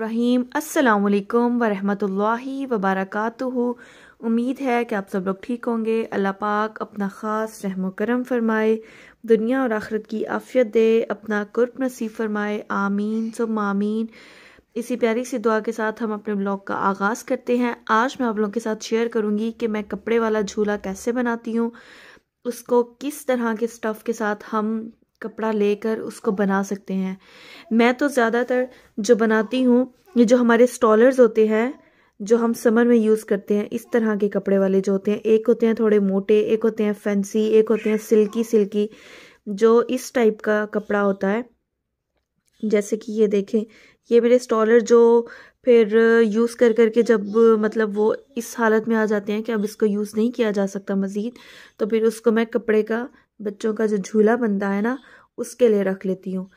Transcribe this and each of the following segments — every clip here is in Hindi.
रहीम अस्सलाम वरहि वबरक उम्मीद है कि आप सब लोग ठीक होंगे अल्लाह पाक अपना ख़ास रहम करम फ़रमाए दुनिया और आखरत की आफियत दे अपना कुर्ब नसीब फ़रमाए आमीन सुम आमीन इसी प्यारी सी दुआ के साथ हम अपने ब्लॉग का आगाज़ करते हैं आज मैं आप लोगों के साथ शेयर करूँगी कि मैं कपड़े वाला झूला कैसे बनाती हूँ उसको किस तरह के स्टफ़ के साथ हम कपड़ा लेकर उसको बना सकते हैं मैं तो ज़्यादातर जो बनाती हूँ ये जो हमारे स्टॉलर्स होते हैं जो हम समर में यूज़ करते हैं इस तरह के कपड़े वाले जो होते हैं एक होते हैं थोड़े मोटे एक होते हैं फैंसी एक होते हैं सिल्की सिल्की जो इस टाइप का कपड़ा होता है जैसे कि ये देखें ये मेरे स्टॉलर जो फिर यूज़ कर करके जब मतलब वो इस हालत में आ जाते हैं कि अब इसको यूज़ नहीं किया जा सकता मज़ीद तो फिर उसको मैं कपड़े का बच्चों का जो झूला बनता है ना उसके लिए रख लेती हूँ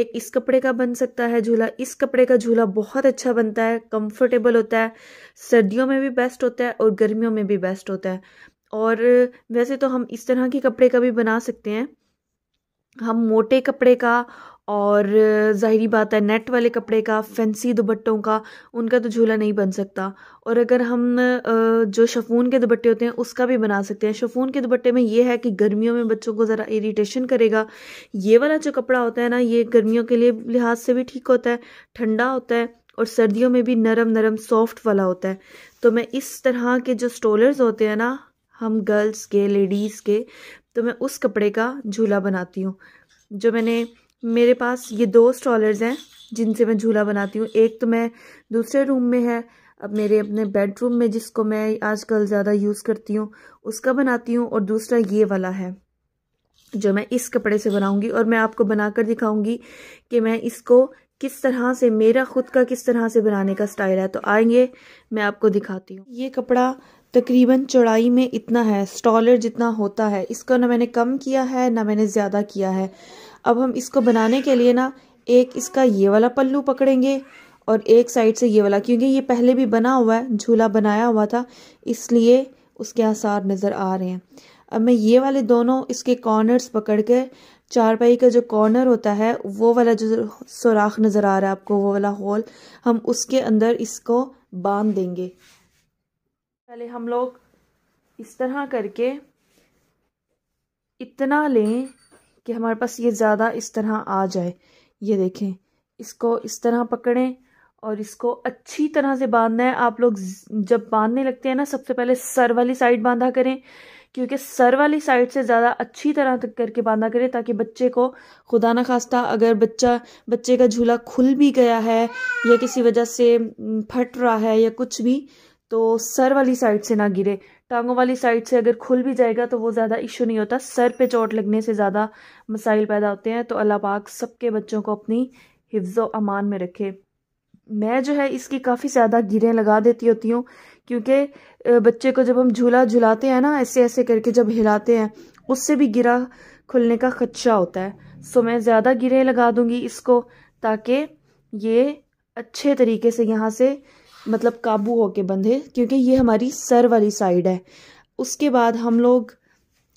एक इस कपड़े का बन सकता है झूला इस कपड़े का झूला बहुत अच्छा बनता है कंफर्टेबल होता है सर्दियों में भी बेस्ट होता है और गर्मियों में भी बेस्ट होता है और वैसे तो हम इस तरह के कपड़े का भी बना सकते हैं हम मोटे कपड़े का और ज़ाहरी बात है नेट वाले कपड़े का फैंसी दुपट्टों का उनका तो झूला नहीं बन सकता और अगर हम जो शफून के दुपट्टे होते हैं उसका भी बना सकते हैं शफून के दुपट्टे में ये है कि गर्मियों में बच्चों को ज़रा इरीटेशन करेगा ये वाला जो कपड़ा होता है ना ये गर्मियों के लिए लिहाज से भी ठीक होता है ठंडा होता है और सर्दियों में भी नरम नरम सॉफ्ट वाला होता है तो मैं इस तरह के जो स्टोलर्स होते हैं ना हम गर्ल्स के लेडीज़ के तो मैं उस कपड़े का झूला बनाती हूँ जो मैंने मेरे पास ये दो स्टॉलर्स हैं जिनसे मैं झूला बनाती हूँ एक तो मैं दूसरे रूम में है अब मेरे अपने बेडरूम में जिसको मैं आजकल ज़्यादा यूज़ करती हूँ उसका बनाती हूँ और दूसरा ये वाला है जो मैं इस कपड़े से बनाऊंगी और मैं आपको बनाकर दिखाऊंगी कि मैं इसको किस तरह से मेरा खुद का किस तरह से बनाने का स्टाइल है तो आएंगे मैं आपको दिखाती हूँ ये कपड़ा तकरीबन चौड़ाई में इतना है स्टॉलर जितना होता है इसको ना मैंने कम किया है ना मैंने ज़्यादा किया है अब हम इसको बनाने के लिए ना एक इसका ये वाला पल्लू पकड़ेंगे और एक साइड से ये वाला क्योंकि ये पहले भी बना हुआ है झूला बनाया हुआ था इसलिए उसके आसार नज़र आ रहे हैं अब मैं ये वाले दोनों इसके कॉर्नर्स पकड़ के चारपाई का जो कॉर्नर होता है वो वाला जो सुराख नज़र आ रहा है आपको वो वाला होल हम उसके अंदर इसको बांध देंगे पहले हम लोग इस तरह करके इतना लें कि हमारे पास ये ज़्यादा इस तरह आ जाए ये देखें इसको इस तरह पकड़ें और इसको अच्छी तरह से बांधना है आप लोग जब बांधने लगते हैं ना सबसे पहले सर वाली साइड बांधा करें क्योंकि सर वाली साइड से ज़्यादा अच्छी तरह करके बांधा करें ताकि बच्चे को खुदा ना खास्ता अगर बच्चा बच्चे का झूला खुल भी गया है या किसी वजह से फट रहा है या कुछ भी तो सर वाली साइड से ना गिरे टांगों वाली साइड से अगर खुल भी जाएगा तो वो ज़्यादा इशू नहीं होता सर पे चोट लगने से ज़्यादा मसाइल पैदा होते हैं तो अल्लाह पाक सबके बच्चों को अपनी हिफ्ज़ अमान में रखे मैं जो है इसकी काफ़ी ज़्यादा गिरें लगा देती होती हूँ क्योंकि बच्चे को जब हम झूला झुलाते हैं ना ऐसे ऐसे करके जब हिलाते हैं उससे भी गिरा खुलने का खदशा होता है सो मैं ज़्यादा गिरें लगा दूँगी इसको ताकि ये अच्छे तरीके से यहाँ से मतलब काबू होके बंधे क्योंकि ये हमारी सर वाली साइड है उसके बाद हम लोग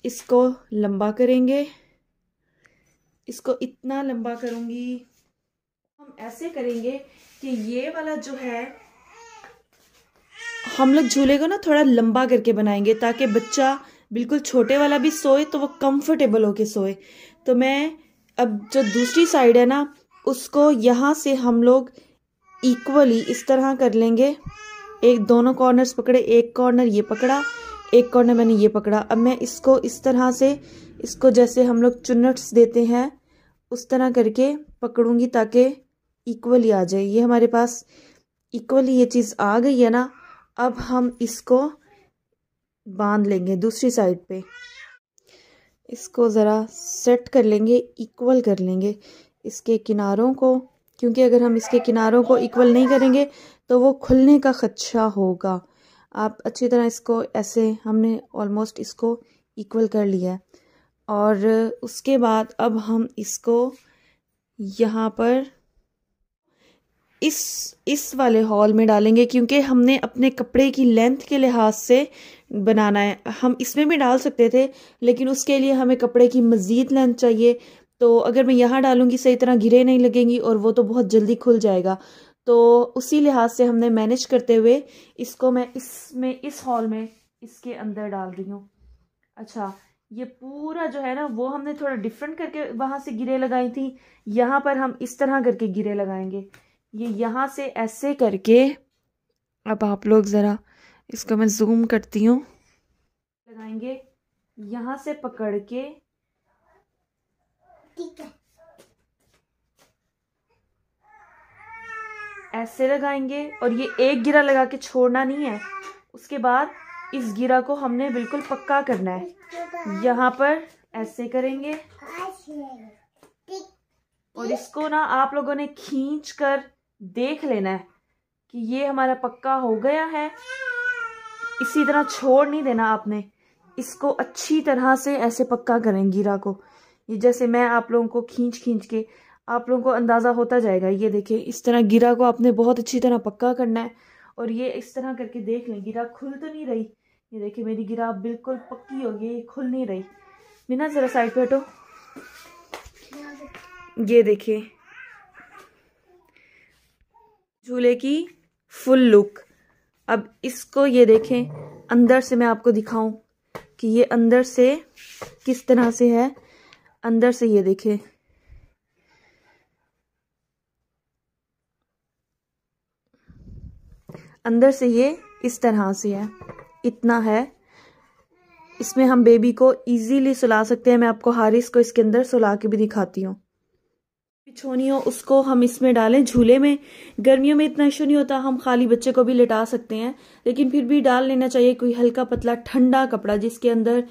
इसको लंबा करेंगे इसको इतना लंबा करूंगी हम ऐसे करेंगे कि ये वाला जो है हम लोग झूले को ना थोड़ा लंबा करके बनाएंगे ताकि बच्चा बिल्कुल छोटे वाला भी सोए तो वो कंफर्टेबल होके सोए तो मैं अब जो दूसरी साइड है ना उसको यहाँ से हम लोग इक्वली इस तरह कर लेंगे एक दोनों कॉर्नर्स पकड़े एक कॉर्नर ये पकड़ा एक कॉर्नर मैंने ये पकड़ा अब मैं इसको इस तरह से इसको जैसे हम लोग चुनट्स देते हैं उस तरह करके पकड़ूंगी ताकि इक्वली आ जाए ये हमारे पास इक्वली ये चीज़ आ गई है ना अब हम इसको बांध लेंगे दूसरी साइड पे इसको ज़रा सेट कर लेंगे इक्वल कर लेंगे इसके किनारों को क्योंकि अगर हम इसके किनारों को इक्वल नहीं करेंगे तो वो खुलने का खदशा होगा आप अच्छी तरह इसको ऐसे हमने ऑलमोस्ट इसको इक्वल कर लिया और उसके बाद अब हम इसको यहाँ पर इस इस वाले हॉल में डालेंगे क्योंकि हमने अपने कपड़े की लेंथ के लिहाज से बनाना है हम इसमें भी डाल सकते थे लेकिन उसके लिए हमें कपड़े की मज़ीद लेंथ चाहिए तो अगर मैं यहाँ डालूँगी सही तरह घिरे नहीं लगेंगी और वो तो बहुत जल्दी खुल जाएगा तो उसी लिहाज से हमने मैनेज करते हुए इसको मैं इसमें इस हॉल में इसके अंदर डाल रही हूँ अच्छा ये पूरा जो है ना वो हमने थोड़ा डिफरेंट करके वहाँ से गिरे लगाई थी यहाँ पर हम इस तरह करके गिरे लगाएंगे ये यहाँ से ऐसे करके अब आप लोग ज़रा इसको मैं जूम करती हूँ लगाएंगे यहाँ से पकड़ के ऐसे लगाएंगे और ये एक गिरा लगा के छोड़ना नहीं है उसके बाद इस गिरा को हमने बिल्कुल पक्का करना है यहाँ पर ऐसे करेंगे और इसको ना आप लोगों ने खींच कर देख लेना है कि ये हमारा पक्का हो गया है इसी तरह छोड़ नहीं देना आपने इसको अच्छी तरह से ऐसे पक्का करें गिरा को ये जैसे मैं आप लोगों को खींच खींच के आप लोगों को अंदाज़ा होता जाएगा ये देखिए इस तरह गिरा को आपने बहुत अच्छी तरह पक्का करना है और ये इस तरह करके देख लें गिरा खुल तो नहीं रही ये देखिए मेरी गिरा बिल्कुल पक्की होगी ये खुल नहीं रही बिना ज़रा साइड पर हटो ये देखिए झूले की फुल लुक अब इसको ये देखें अंदर से मैं आपको दिखाऊं कि ये अंदर से किस तरह से है अंदर से ये देखे अंदर से ये इस तरह से है इतना है इसमें हम बेबी को इजीली सुला सकते हैं मैं आपको हारिस को इसके अंदर सुला के भी दिखाती हूँ छोनी हो उसको हम इसमें डालें झूले में गर्मियों में इतना इशू नहीं होता हम खाली बच्चे को भी लिटा सकते हैं लेकिन फिर भी डाल लेना चाहिए कोई हल्का पतला ठंडा कपड़ा जिसके अंदर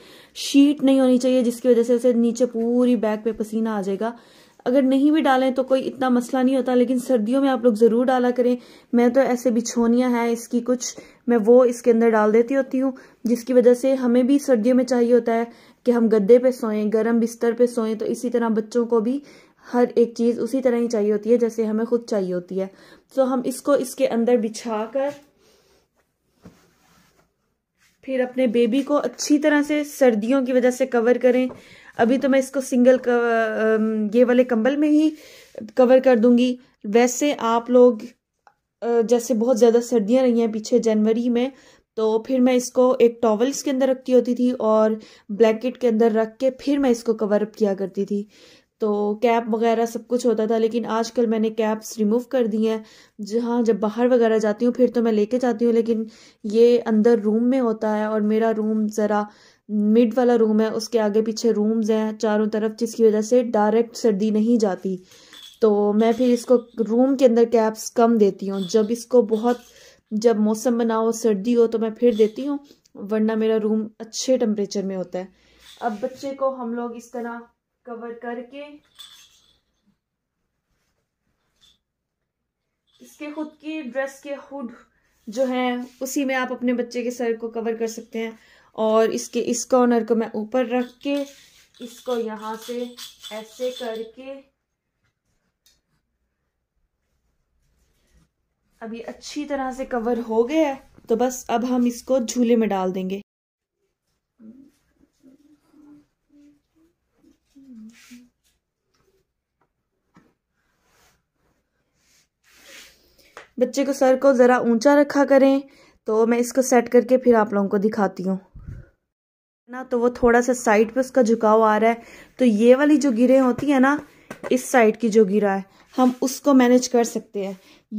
शीट नहीं होनी चाहिए जिसकी वजह से उसे नीचे पूरी बैग पे पसीना आ जाएगा अगर नहीं भी डालें तो कोई इतना मसला नहीं होता लेकिन सर्दियों में आप लोग ज़रूर डाला करें मैं तो ऐसे बिछोनियाँ हैं इसकी कुछ मैं वो इसके अंदर डाल देती होती हूँ जिसकी वजह से हमें भी सर्दियों में चाहिए होता है कि हम गद्दे पे सोएं गर्म बिस्तर पे सोएं तो इसी तरह बच्चों को भी हर एक चीज़ उसी तरह ही चाहिए होती है जैसे हमें खुद चाहिए होती है तो हम इसको इसके अंदर बिछा कर फिर अपने बेबी को अच्छी तरह से सर्दियों की वजह से कवर करें अभी तो मैं इसको सिंगल ये वाले कंबल में ही कवर कर दूंगी वैसे आप लोग जैसे बहुत ज़्यादा सर्दियाँ रही हैं पीछे जनवरी में तो फिर मैं इसको एक टॉवल्स के अंदर रखती होती थी और ब्लैंकेट के अंदर रख के फिर मैं इसको कवर अप किया करती थी तो कैप वगैरह सब कुछ होता था लेकिन आजकल मैंने कैप्स रिमूव कर दी हैं जहाँ जब बाहर वगैरह जाती हूँ फिर तो मैं लेके जाती हूँ लेकिन ये अंदर रूम में होता है और मेरा रूम ज़रा मिड वाला रूम है उसके आगे पीछे रूम्स हैं चारों तरफ जिसकी वजह से डायरेक्ट सर्दी नहीं जाती तो मैं फिर इसको रूम के अंदर कैप्स कम देती हूँ जब इसको बहुत जब मौसम बनाओ सर्दी हो तो मैं फिर देती हूँ वरना मेरा रूम अच्छे टम्परेचर में होता है अब बच्चे को हम लोग इस तरह कवर करके इसके खुद की ड्रेस के हुड जो है उसी में आप अपने बच्चे के सर को कवर कर सकते हैं और इसके इस कॉर्नर को मैं ऊपर रख के इसको यहाँ से ऐसे करके अभी अच्छी तरह से कवर हो गया है तो बस अब हम इसको झूले में डाल देंगे बच्चे को सर को ज़रा ऊंचा रखा करें तो मैं इसको सेट करके फिर आप लोगों को दिखाती हूँ ना तो वो थोड़ा सा साइड पे उसका झुकाव आ रहा है तो ये वाली जो गिरे होती है ना इस साइड की जो गिरा है हम उसको मैनेज कर सकते हैं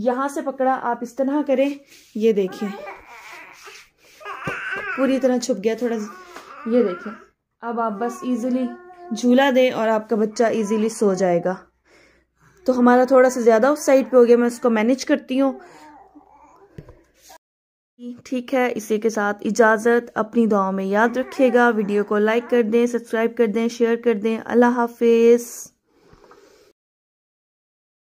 यहाँ से पकड़ा आप इस तरह करें ये देखिए पूरी तरह छुप गया थोड़ा ये देखिए अब आप बस इजीली झूला दें और आपका बच्चा इजीली सो जाएगा तो हमारा थोड़ा सा ज़्यादा उस साइड पे हो गया मैं उसको मैनेज करती हूँ ठीक है इसी के साथ इजाज़त अपनी दुआओं में याद रखिएगा वीडियो को लाइक कर दें सब्सक्राइब कर दें शेयर कर दें अल्लाह हाफिज़